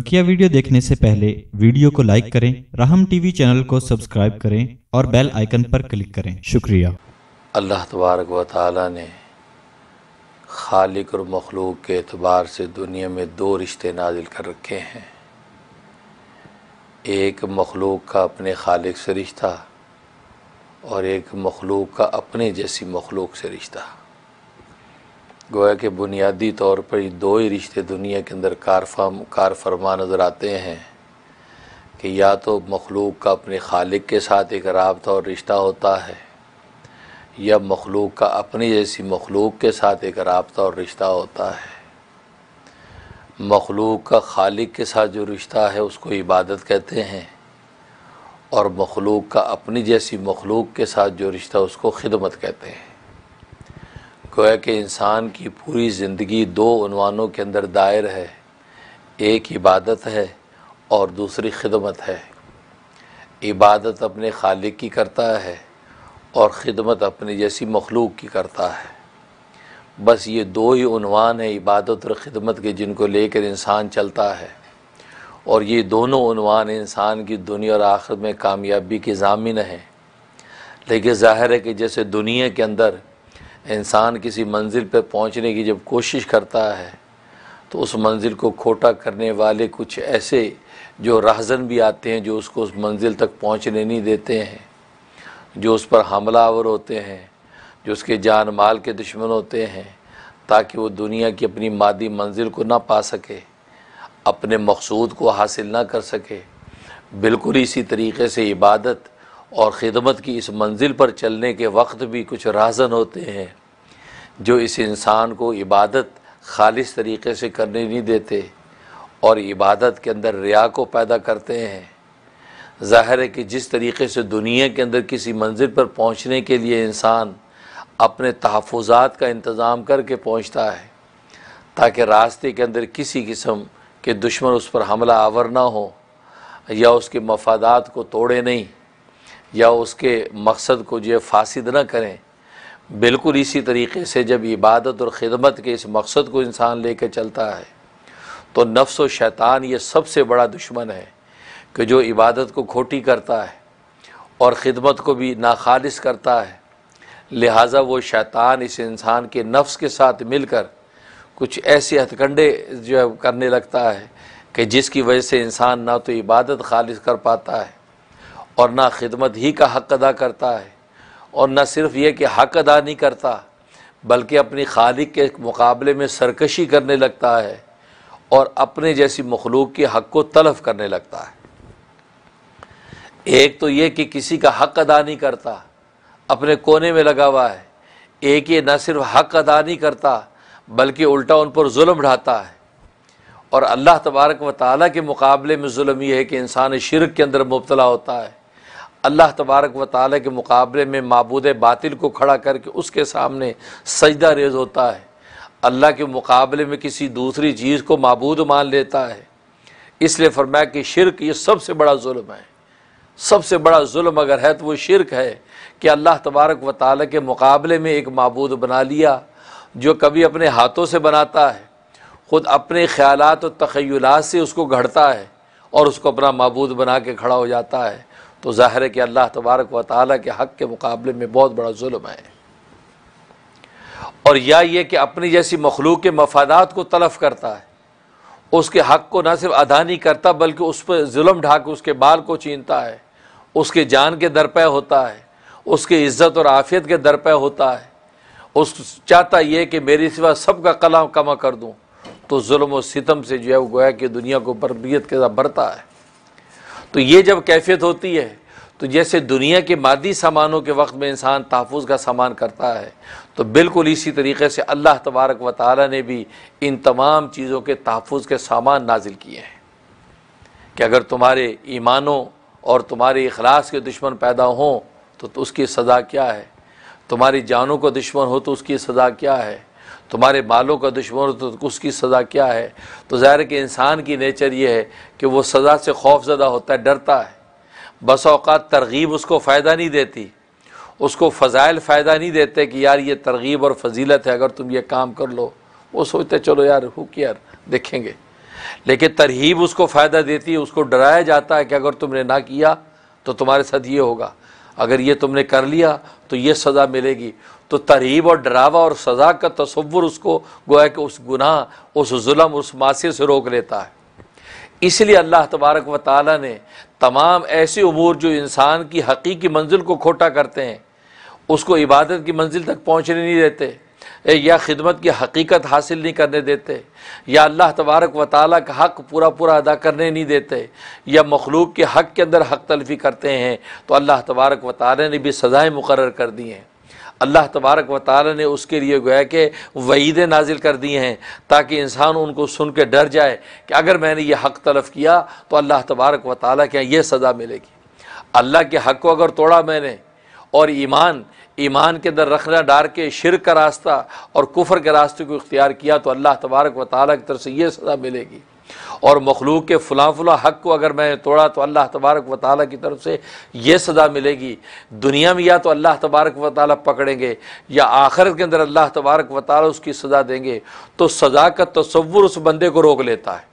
बकिया वीडियो देखने से पहले वीडियो को लाइक करें राहम टीवी चैनल को सब्सक्राइब करें और बेल आइकन पर क्लिक करें शुक्रिया अल्लाह तबारक व ताली ने खालिक और मखलूक के अतबार से दुनिया में दो रिश्ते नाजिल कर रखे हैं एक मखलूक का अपने खालिक से रिश्ता और एक मखलूक का अपने जैसी मखलूक से रिश्ता गोया के बुनियादी तौर पर ये दो ही रिश्ते दुनिया के अंदर कार कार फरमा नज़र आते हैं कि या तो मखलूक का अपने खालिक के साथ एक रबता और रिश्ता होता है या मखलूक का अपनी जैसी मखलूक के साथ एक रबता और रिश्ता होता है मखलूक का खालिक के साथ जो रिश्ता है उसको इबादत कहते हैं और मखलूक का अपनी जैसी मखलूक के साथ जो रिश्ता उसको खिदमत कहते हैं गोया कि इंसान की पूरी ज़िंदगी दो उनवानों के अंदर दायर है एक इबादत है और दूसरी खिदमत है इबादत अपने खालिक की करता है और ख़िदमत अपने जैसी मखलूक की करता है बस ये दो ही उनवान है इबादत और ख़िदमत के जिनको लेकर इंसान चलता है और ये दोनों उनवान इंसान की दुनिया और आखिर में कामयाबी के जामिन हैं लेकिन ज़ाहिर है कि जैसे दुनिया के अंदर इंसान किसी मंजिल पर पहुंचने की जब कोशिश करता है तो उस मंजिल को खोटा करने वाले कुछ ऐसे जो राहजन भी आते हैं जो उसको उस मंजिल तक पहुंचने नहीं देते हैं जो उस पर हमलावर होते हैं जो उसके जान माल के दुश्मन होते हैं ताकि वो दुनिया की अपनी मादी मंजिल को ना पा सके अपने मकसूद को हासिल ना कर सके बिल्कुल इसी तरीके से इबादत और ख़िदमत की इस मंजिल पर चलने के वक्त भी कुछ राजन होते हैं जो इस इंसान को इबादत खालिस तरीके से करने नहीं देते और इबादत के अंदर रिया को पैदा करते हैं ज़ाहिर है कि जिस तरीके से दुनिया के अंदर किसी मंजिल पर पहुँचने के लिए इंसान अपने तहफ़ात का इंतज़ाम करके पहुँचता है ताकि रास्ते के अंदर किसी किस्म के दुश्मन उस पर हमला आवर ना हो या उसके मफादात को तोड़े नहीं या उसके मकसद को जो फासद न करें बिल्कुल इसी तरीके से जब इबादत और ख़िदमत के इस मकसद को इंसान ले कर चलता है तो नफ्स व शैतान ये सबसे बड़ा दुश्मन है कि जो इबादत को खोटी करता है और ख़िदमत को भी नाखालिस करता है लिहाजा वो शैतान इस इंसान के नफ्स के साथ मिलकर कुछ ऐसे हथकंडे जो है करने लगता है कि जिसकी वजह से इंसान ना तो इबादत खालिज कर पाता है और ना खिदमत ही का हक अदा करता है और ना सिर्फ ये कि हक अदा नहीं करता बल्कि अपनी खालिक के मुकाबले में सरकशी करने लगता है और अपने जैसी मखलूक के हक को तलफ करने लगता है एक तो ये कि किसी का हक अदा नहीं करता अपने कोने में लगा हुआ है एक ये न सिर्फ हक अदा नहीं करता बल्कि उल्टा उन पर जुल्म ढाता है और अल्लाह तबारक व ताली के मुकाबले में जुल्म यह है कि इंसान शिरक के अंदर मुबतला होता है अल्लाह तबारक व ताल के मुकाबले में मबूद बातिल को खड़ा करके उसके सामने सजदा रेज होता है अल्लाह के मुकाबले में किसी दूसरी चीज़ को मबूद मान लेता है इसलिए फरमाया कि शिरक ये सबसे बड़ा जुल्म है सबसे बड़ा जुल्म अगर है तो वो शिरक है कि अल्लाह तबारक व ताल के मुकाबले में एक मबूद बना लिया जो कभी अपने हाथों से बनाता है ख़ुद अपने ख्याल और तखयलात से उसको घड़ता है और उसको अपना मबूद बना के खड़ा हो जाता है तो ज़ाहिर है कि अल्लाह तबारक व ताली के हक़ के मुकाबले में बहुत बड़ा जुल्म है और या ये कि अपनी जैसी मखलूक के मफादात को तलफ करता है उसके हक़ को ना सिर्फ अदा नहीं करता बल्कि उस पर जुल्म ढाकर उसके बाल को छीनता है उसके जान के दरपे होता है उसके इज़्ज़त और आफियत के दरपे होता है उस चाहता यह कि मेरी सिवा सब का कला कमा कर दूँ तो जुल्म और सितम से जो है वो गोया कि दुनिया को बरबियत के साथ भरता है तो ये जब कैफियत होती है तो जैसे दुनिया के मादी सामानों के वक्त में इंसान तहफ़ का सामान करता है तो बिल्कुल इसी तरीके से अल्लाह तबारक व ताली ने भी इन तमाम चीज़ों के तहफ़ के सामान नाजिल किए हैं कि अगर तुम्हारे ईमानों और तुम्हारे अखलास के दुश्मन पैदा हों तो, तो उसकी सज़ा क्या है तुम्हारी जानों को दुश्मन हो तो उसकी सज़ा क्या है तुम्हारे मालों का दुश्मन तो उसकी सज़ा क्या है तो ज़ाहिर कि इंसान की नेचर ये है कि वो सज़ा से खौफ ज़दा होता है डरता है बस अवकात तरगीब उसको फ़ायदा नहीं देती उसको फ़जाइल फ़ायदा नहीं देते कि यार ये तरगीब और फजीलत है अगर तुम ये काम कर लो वो सोचते चलो यार हु यार देखेंगे लेकिन तरहीब उसको फ़ायदा देती है उसको डराया जाता है कि अगर तुमने ना किया तो तुम्हारे साथ ये होगा अगर ये तुमने कर लिया तो ये सज़ा मिलेगी तो तरीब और डरावा और सज़ा का तस्वुर उसको गोया कि उस गुनाह उस म उस मासी से रोक लेता है इसलिए अल्लाह तबारक व ताली ने तमाम ऐसे अमूर जो इंसान की हकीकी मंजिल को खोटा करते हैं उसको इबादत की मंजिल तक पहुँचने नहीं देते या खिदमत की हकीकत हासिल नहीं करने देते या अल्लाह तबारक व ताली का हक पूरा पूरा अदा करने नहीं देते या मखलूक के हक के अंदर हक तलफी करते हैं तो अल्लाह तबारक व ताली ने भी सज़ाएँ मुकर कर दी हैं अल्लाह तबारक व ताल ने उसके लिए गोया के वहीदें नाजिल कर दी हैं ताकि इंसान उनको सुन के डर जाए कि अगर मैंने ये हक तलफ किया तो अल्लाह तबारक व ताल के यहाँ ये सज़ा मिलेगी अल्लाह के हक को अगर तोड़ा मैंने और ईमान ईमान के अंदर रखना डार के शिर का रास्ता और कुफर के रास्ते को इख्तियार किया तो अल्लाह तबारक व ताली की तरफ से ये सज़ा मिलेगी और मखलूक के फ़लाँ फुला हक को अगर मैं तोड़ा तो अल्लाह तबारक व ताली की तरफ से ये सज़ा मिलेगी दुनिया में या तो अल्लाह तबारक व ताली पकड़ेंगे या आखिरत के अंदर अल्लाह तबारक व ताली उसकी सज़ा देंगे तो सज़ा का तस्वुर उस बंदे को रोक लेता है